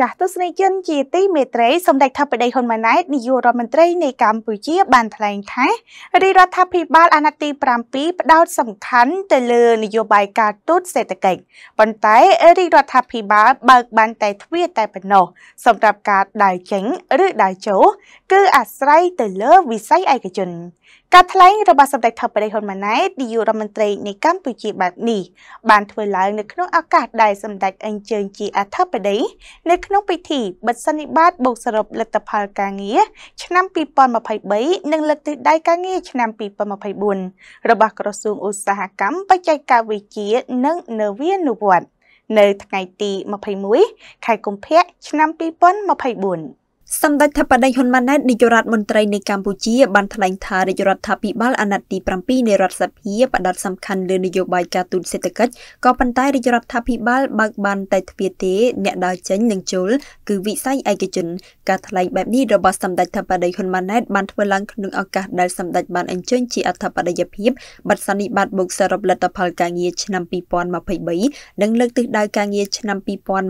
ចាស់ទស្សនិកជនជាទីមេត្រីសម្ដេចថបដីហ៊ុនម៉ាណែតនាយករដ្ឋមន្ត្រីនៃកម្ពុជា បានថ្លែងថារាជរដ្ឋាភិបាលអាណត្តិទី7ផ្ដោត សំខាន់ទៅលើនយោបាយការទូតសេដ្ឋកិច្ចប៉ុន្តែរាជរដ្ឋាភិបាលបើកបានតែទ្វារតែប៉ុណ្ណោះ សម្រាប់ការដើរចេញឬដើរចូលគឺអាស្រ័យទៅលើវិស័យឯកជន ការថ្លែងរបស់សម្ដេចថបដីហ៊ុនម៉ាណែតនាយករដ្ឋមន្ត្រីនៃកម្ពុជាបែបនេះបានធ្វើឡើងនៅក្នុងឱកាសដែលសម្ដេចអញ្ជើញជាអធិបតីនៅក្នុងក្នុងពិធីបិទសន្និបាតបូកសរុបលទ្ធផលការងារឆ្នាំ2023និងលទ្ធិដៃការងារឆ្នាំ2024របស់ក្រសួងឧស្សាហកម្មបច្ចេកវិទ្យានិងនវានុវត្តន៍នៅថ្ងៃទី21ខែកុម្ភៈឆ្នាំ2024សម្ដេចថាបដីហ៊ុនម៉ាណែតនាយករដ្ឋមន្ត្រីនៃកម្ពុជា បានថ្លែងថារាជរដ្ឋាភិបាលអាណត្តិទី7នៃរដ្ឋសភាបដោតសំខាន់លើនយោបាយការទូតសេដ្ឋកិច្ចក៏ប៉ុន្តែរាជរដ្ឋាភិបាលបើកបានតែទ្វារទេអ្នកដើរចេញនិងចូលគឺវិស័យឯកជន ការថ្លែងបែបនេះរបស់សម្ដេចថាបដីហ៊ុនម៉ាណែតបានធ្វើឡើងក្នុងឱកាសដែលសម្ដេចបានអញ្ជើញជាអធិបតីភាពបិទសន្និបាតបូកសរុបលទ្ធផលការងារឆ្នាំ2023និងលើកទិសដៅការងារឆ្នាំ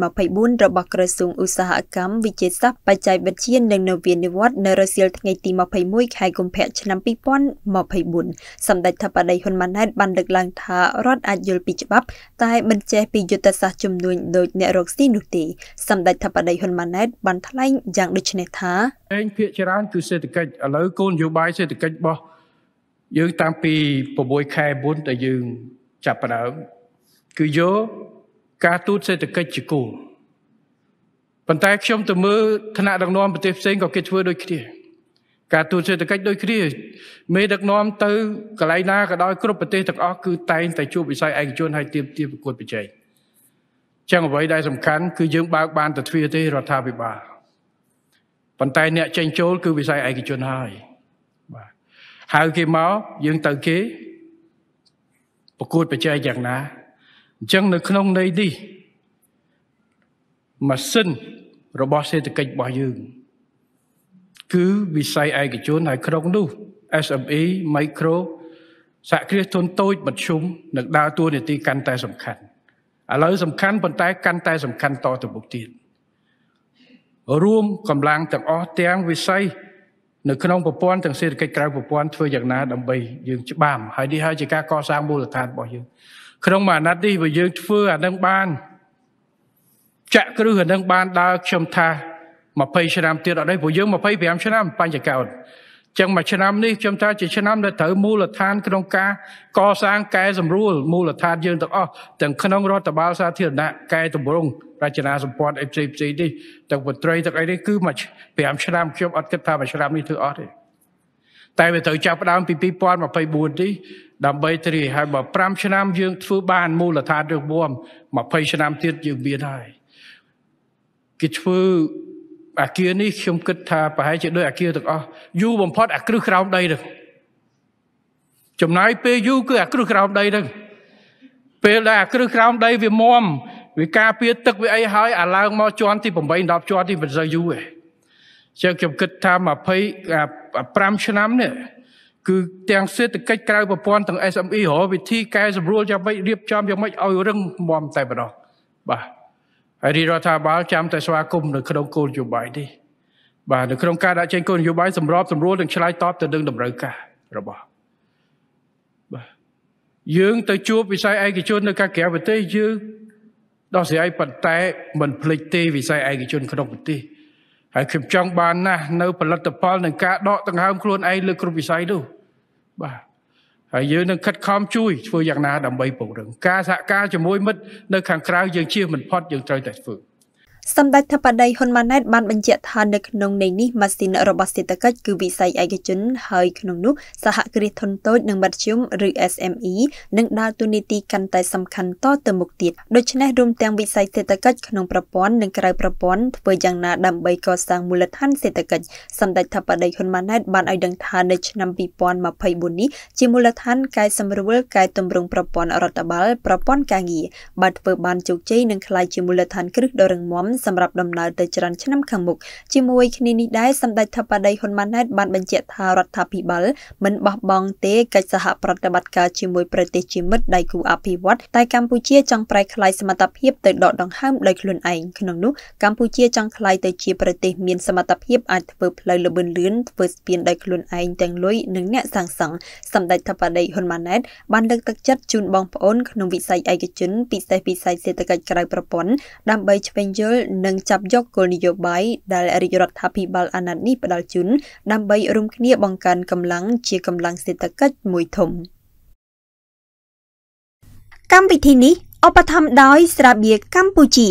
2024របស់ក្រសួងឧស្សាហកម្មវិទ្យាសាស្ត្របច្ចេកវិវិទ្យានិងនវានិវត្តន៍នៅរសៀលថ្ងៃទី21ខែកុម្ភៈឆ្នាំ2024សម្ដេចថាបតីហ៊ុនម៉ាណែតបានលើកឡើងថារដ្ឋអាចយល់ពីច្បាប់តែមិនចេះពីយុទ្ធសាស្ត្រជំនួញដោយអ្នករកស៊ីនោះទេសម្ដេចថាបតីហ៊ុនម៉ាណែតបានថ្លែងយ៉ាងដូចនេះថាឯងភាកច្រើនគឺសេដ្ឋកិច្ចឥឡូវគោលនយោបាយសេដ្ឋកិច្ចរបស់យើងតាំងពី6ខែ4ដែលយើងចាប់ផ្ដើមគឺយកការទូតសេដ្ឋកិច្ចជាគោលប៉ុន្តែខ្ញុំទៅមើលថ្នាក់ដឹកនាំប្រទេសផ្សេងក៏គេធ្វើដូចគ្នាការទូតសេដ្ឋកិច្ចដូចគ្នាមេដឹកនាំទៅកន្លែងណាក៏ដោយគ្រប់ប្រទេសទាំងអស់គឺតែងតែ ជួបវិស័យឯកជនហើយទៀមទាប្រកួតប្រជែងចឹងអ្វីដែលសំខាន់គឺយើងបើកបានតែទ្វារទេរដ្ឋាភិបាលប៉ុន្តែអ្នកចេញចូលគឺវិស័យឯកជនហើយបាទហៅគេមកយើងទៅគេប្រកួតប្រជែងយ៉ាងណាអញ្ចឹងនៅក្នុងន័យនេះម៉ាស៊ីនរបស់សេដ្ឋកិច្ចរបស់យើងគឺវិស័យឯកជនហើយក្នុងនោះ SME micro សហគ្រាសធុនតូចមធ្យមនឹងដើរតួនាទីកាន់តែសំខាន់ឥឡូវសំខាន់ប៉ុន្តែកាន់តែសំខាន់តទៅមុខទៀតរួមកម្លាំងទាំងអស់ទាំង វិស័យនៅក្នុងប្រព័ន្ធទាំងសេដ្ឋកិច្ចក្រៅប្រព័ន្ធធ្វើយ៉ាងណាដើម្បីយើងច្បាមហើយនេះហើយជាការកសាងមូលដ្ឋានរបស់យើងក្នុងមួយអាណត្តិនេះបើយើងធ្វើអានឹងបានចាក់គ្រឹះអានឹងបានដើរខ្ញុំថា20ឆ្នាំទៀតអត់ទេព្រោះយើង25ឆ្នាំបញ្ចកោតចឹងមួយឆ្នាំនេះខ្ញុំថាជាឆ្នាំដែលត្រូវមូលដ្ឋានក្នុងការកសាងកែសម្រួលមូលដ្ឋានយើងទាំងអស់ទាំងក្នុងរដ្ឋបាលសាធារណៈកែតម្រង់រចនាសម្ព័ន្ធអីផ្សេងផ្សេងនេះទាំងបត្រីទាំងអីនេះគឺមួយ5ឆ្នាំខ្ញុំអត់គិតថាមួយឆ្នាំនេះធ្វើអស់ទេតែវាត្រូវចាប់ផ្ដើមពី2024នេះដើម្បីទ្រាយឲ្យបើ5ឆ្នាំយើងធ្វើបានមូលដ្ឋានរឿងរួម20ឆ្នាំទៀតយើងមានហើយគេធ្វើអាគារនេះខ្ញុំគិតថាប្រហែលជាដូចអាគារទាំងអស់យូរបំផុតអាគ្រឹះក្រោមដីហ្នឹងចំណាយពេលយូរគឺអាគ្រឹះក្រោមដីហ្នឹងពេលដែលអាគ្រឹះក្រោមដីវាមមវាការពារទឹកវាអីហើយអាឡើងមកជាន់ទី8 10ជាន់ទីមិនសូវយូរទេជាងខ្ញុំគិតថា20 5ឆ្នាំនេះគឺទាំងសេដ្ឋកិច្ចក្រៅប្រព័ន្ធទាំង SME រកវិធីកែសម្រួលយ៉ាងម៉េចរៀបចំយ៉ាងម៉េចឲ្យរឹងមាំតែម្ដងបាទហើយរដ្ឋាភិបាលចាំតែស្វាគមន៍នៅក្នុងគោលនយោបាយនេះបាទនៅក្នុងការដាក់ចេញគោលនយោបាយសម្របសម្រួលនិងឆ្លើយតបទៅនឹងតម្រូវការរបស់បាទយើងទៅជួបវិស័យឯកជននៅកាក្រៅប្រទេសយើងដោះស្រាយប៉ុន្តែមិនភ្លេចទេវិស័យឯកជនក្នុងប្រទេសហើយខ្ញុំចង់បានណាស់នៅផលិតផលនឹងការដកដង្ហើមខ្លួនឯងលើគ្រប់វិស័យនោះបាទហើយយើងនឹងខិតខំជួយធ្វើយ៉ាងណាដើម្បីពង្រឹងការសហការជាមួយមិត្តនៅខាងក្រៅយើងជៀសមិនផុតយើង ត្រូវតែធ្វើ។សម្ដេចធិបតីហ៊ុនម៉ាណែតបានបញ្ជាក់ថានៅក្នុងន័យនេះម៉ាស៊ីនរបស់សេដ្ឋកិច្ចគឺវិស័យឯកជនហើយក្នុងនោះសហគ្រាសធុនតូចនិងមធ្យមឬ SME នឹងដើរតួនាទីកាន់តែសំខាន់តទៅមុខទៀតដូច្នេះរួមទាំងវិស័យសេដ្ឋកិច្ចក្នុងប្រព័ន្ធនិងក្រៅប្រព័ន្ធធ្វើយ៉ាងណាដើម្បីកសាងមូលដ្ឋានសេដ្ឋកិច្ចសម្ដេចធិបតីហ៊ុនម៉ាណែតបានឲ្យដឹងថានៅឆ្នាំ2024នេះជាមូលដ្ឋានកែសម្រួលកែតម្រង់ប្រព័ន្ធរដ្ឋបាលប្រព័ន្ធការងារបានធ្វើបានជោគជ័យនិងក្លាយជាមូលដ្ឋានគ្រឹះដ៏រឹងមាំសម្រាប់ដំណើរទៅច្រើនឆ្នាំខាងមុខជាមួយគ្នានេះដែរសម្ដេចថបដីហ៊ុនម៉ាណែតបានបញ្ជាក់ថារដ្ឋាភិបាលមិនបោះបង់ទេកិច្ចសហប្រតិបត្តិការជាមួយប្រទេសជាមិត្តដៃគូអភិវឌ្ឍតែកម្ពុជាចង់ប្រែក្លាយសមត្ថភាពទៅដកដង្ហើមដោយខ្លួនឯងក្នុងនោះកម្ពុជាចង់ក្លាយទៅជាប្រទេសមានសមត្ថភាពអាចធ្វើផ្លូវល្បឿនលឿនធ្វើស្ពានដោយខ្លួនឯងទាំងលុយនិងអ្នកសាងសង់សម្ដេចថបដីហ៊ុនម៉ាណែតបានលើកទឹកចិត្តជូនបងប្អូនក្នុងវិស័យឯកជន ពិសេសពិស័យសេដ្ឋកិច្ចក្រៅប្រព័ន្ធដើម្បីឆ្វេងយល់និងចាប់យកគោលនយោបាយដែលរាជរដ្ឋាភិបាលអាណត្តិនេះផ្ដល់ជូនដើម្បីរួមគ្នា បង្កើនកម្លាំងជាកម្លាំងសេដ្ឋកិច្ចមួយធំកម្មវិធីនេះឧបត្ថម្ភដោយ ស្រាបៀរកម្ពុជា